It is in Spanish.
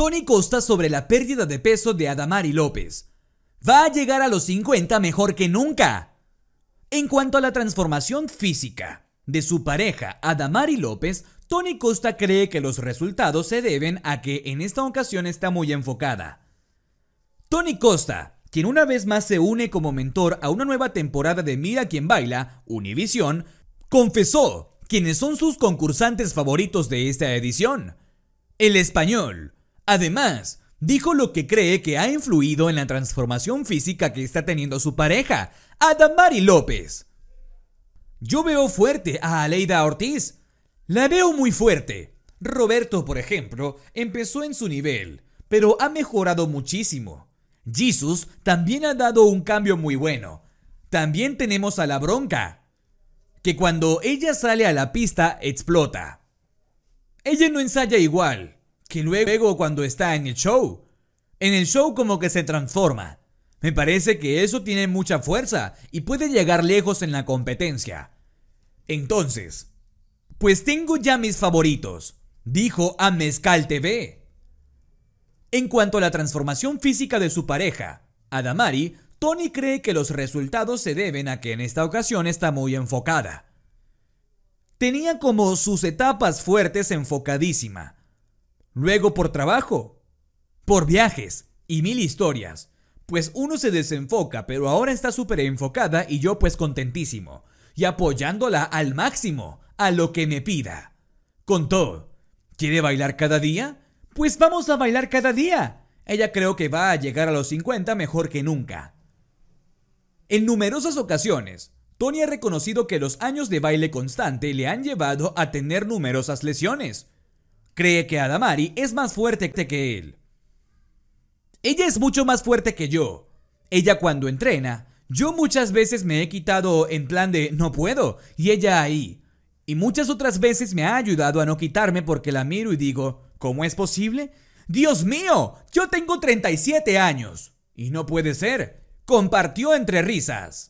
Tony Costa sobre la pérdida de peso de Adamari López. Va a llegar a los 50 mejor que nunca. En cuanto a la transformación física de su pareja Adamari López, Tony Costa cree que los resultados se deben a que en esta ocasión está muy enfocada. Tony Costa, quien una vez más se une como mentor a una nueva temporada de Mira quien baila, Univision confesó quiénes son sus concursantes favoritos de esta edición. El español, Además, dijo lo que cree que ha influido en la transformación física que está teniendo su pareja, Adamari López. Yo veo fuerte a Aleida Ortiz. La veo muy fuerte. Roberto, por ejemplo, empezó en su nivel, pero ha mejorado muchísimo. Jesus también ha dado un cambio muy bueno. También tenemos a la bronca, que cuando ella sale a la pista explota. Ella no ensaya igual, que luego cuando está en el show, en el show como que se transforma. Me parece que eso tiene mucha fuerza y puede llegar lejos en la competencia. Entonces, pues tengo ya mis favoritos, dijo a Mezcal TV. En cuanto a la transformación física de su pareja, Adamari, Tony cree que los resultados se deben a que en esta ocasión está muy enfocada. Tenía como sus etapas fuertes enfocadísima, luego por trabajo, por viajes y mil historias. Pues uno se desenfoca, pero ahora está súper enfocada y yo pues contentísimo, y apoyándola al máximo, a lo que me pida. Contó, ¿quiere bailar cada día? Pues vamos a bailar cada día. Ella creo que va a llegar a los 50 mejor que nunca. En numerosas ocasiones, Tony ha reconocido que los años de baile constante le han llevado a tener numerosas lesiones, cree que Adamari es más fuerte que él. Ella es mucho más fuerte que yo. Ella cuando entrena, yo muchas veces me he quitado en plan de no puedo y ella ahí. Y muchas otras veces me ha ayudado a no quitarme porque la miro y digo, ¿cómo es posible? Dios mío, yo tengo 37 años. Y no puede ser. Compartió entre risas.